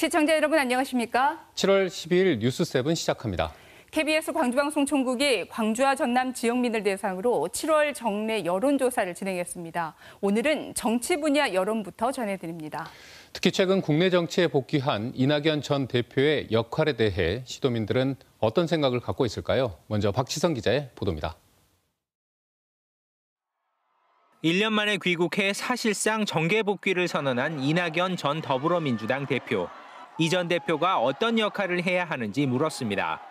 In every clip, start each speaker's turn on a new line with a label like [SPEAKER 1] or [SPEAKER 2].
[SPEAKER 1] 시청자 여러분 안녕하십니까?
[SPEAKER 2] 7월 12일 뉴스7 시작합니다.
[SPEAKER 1] KBS 광주방송총국이 광주와 전남 지역민을 대상으로 7월 정례 여론조사를 진행했습니다. 오늘은 정치 분야 여론부터 전해드립니다.
[SPEAKER 2] 특히 최근 국내 정치에 복귀한 이낙연 전 대표의 역할에 대해 시도민들은 어떤 생각을 갖고 있을까요? 먼저 박지성 기자의 보도입니다.
[SPEAKER 3] 1년 만에 귀국해 사실상 정계 복귀를 선언한 이낙연 전 더불어민주당 대표. 이전 대표가 어떤 역할을 해야 하는지 물었습니다.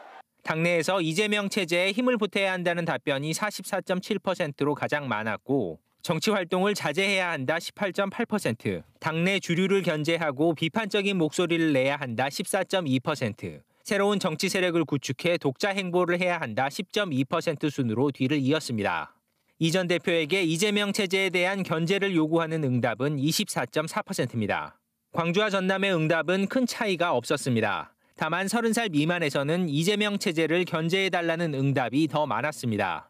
[SPEAKER 3] 당내에서 이재명 체제에 힘을 보태야 한다는 답변이 44.7%로 가장 많았고 정치 활동을 자제해야 한다 18.8%, 당내 주류를 견제하고 비판적인 목소리를 내야 한다 14.2%, 새로운 정치 세력을 구축해 독자 행보를 해야 한다 10.2% 순으로 뒤를 이었습니다. 이 전 대표에게 이재명 체제에 대한 견제를 요구하는 응답은 24.4%입니다. 광주와 전남의 응답은 큰 차이가 없었습니다. 다만 30살 미만에서는 이재명 체제를 견제해달라는 응답이 더 많았습니다.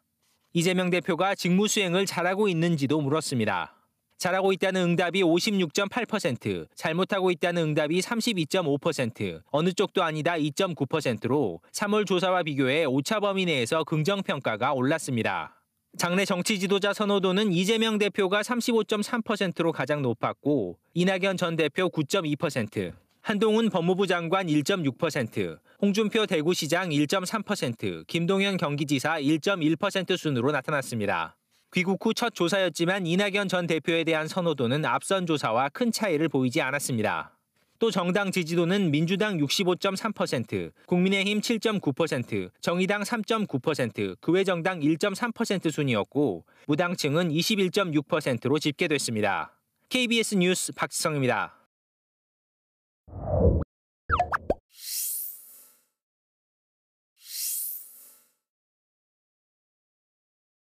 [SPEAKER 3] 이재명 대표가 직무 수행을 잘하고 있는지도 물었습니다. 잘하고 있다는 응답이 56.8%, 잘못하고 있다는 응답이 32.5%, 어느 쪽도 아니다 2.9%로 3월 조사와 비교해 오차범위 내에서 긍정평가가 올랐습니다. 장내 정치 지도자 선호도는 이재명 대표가 35.3%로 가장 높았고 이낙연 전 대표 9.2%, 한동훈 법무부 장관 1.6%, 홍준표 대구시장 1.3%, 김동현 경기지사 1.1% 순으로 나타났습니다. 귀국 후 첫 조사였지만 이낙연 전 대표에 대한 선호도는 앞선 조사와 큰 차이를 보이지 않았습니다. 또 정당 지지도는 민주당 65.3%, 국민의힘 7.9%, 정의당 3.9%, 그 외정당 1.3% 순이었고 무당층은 21.6%로 집계됐습니다. KBS 뉴스 박지성입니다.